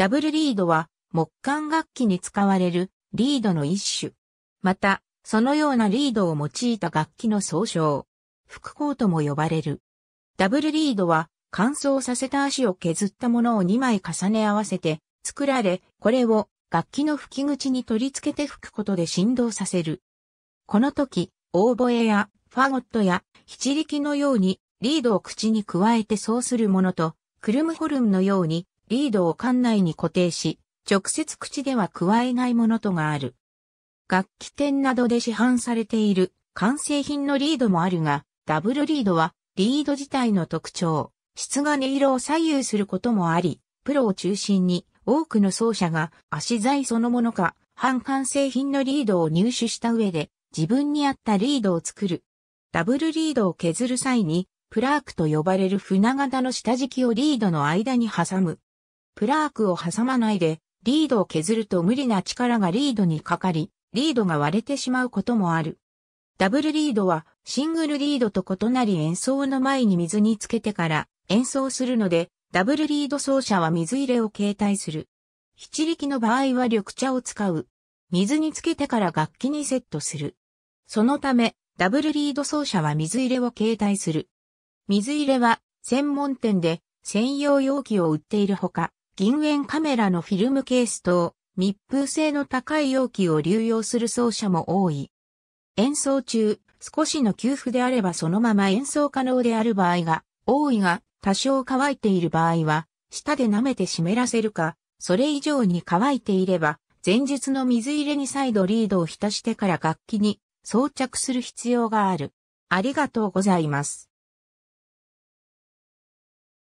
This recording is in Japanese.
ダブルリードは木管楽器に使われるリードの一種。また、そのようなリードを用いた楽器の総称。副コとも呼ばれる。ダブルリードは乾燥させた足を削ったものを2枚重ね合わせて作られ、これを楽器の吹き口に取り付けて吹くことで振動させる。この時、オーボエやファゴットや七力のようにリードを口に加えてそうするものと、クルムホルムのようにリードを管内に固定し、直接口では加えないものとがある。楽器店などで市販されている完成品のリードもあるが、ダブルリードはリード自体の特徴、質が音色を左右することもあり、プロを中心に多くの奏者が足材そのものか、半完成品のリードを入手した上で自分に合ったリードを作る。ダブルリードを削る際に、プラークと呼ばれる船型の下敷きをリードの間に挟む。プラークを挟まないで、リードを削ると無理な力がリードにかかり、リードが割れてしまうこともある。ダブルリードはシングルリードと異なり演奏の前に水につけてから演奏するので、ダブルリード奏者は水入れを携帯する。七力の場合は緑茶を使う。水につけてから楽器にセットする。そのため、ダブルリード奏者は水入れを携帯する。水入れは専門店で専用容器を売っているほか、銀塩カメラのフィルムケース等、密封性の高い容器を流用する奏者も多い。演奏中、少しの給付であればそのまま演奏可能である場合が多いが、多少乾いている場合は、舌で舐めて湿らせるか、それ以上に乾いていれば、前日の水入れに再度リードを浸してから楽器に装着する必要がある。ありがとうございます。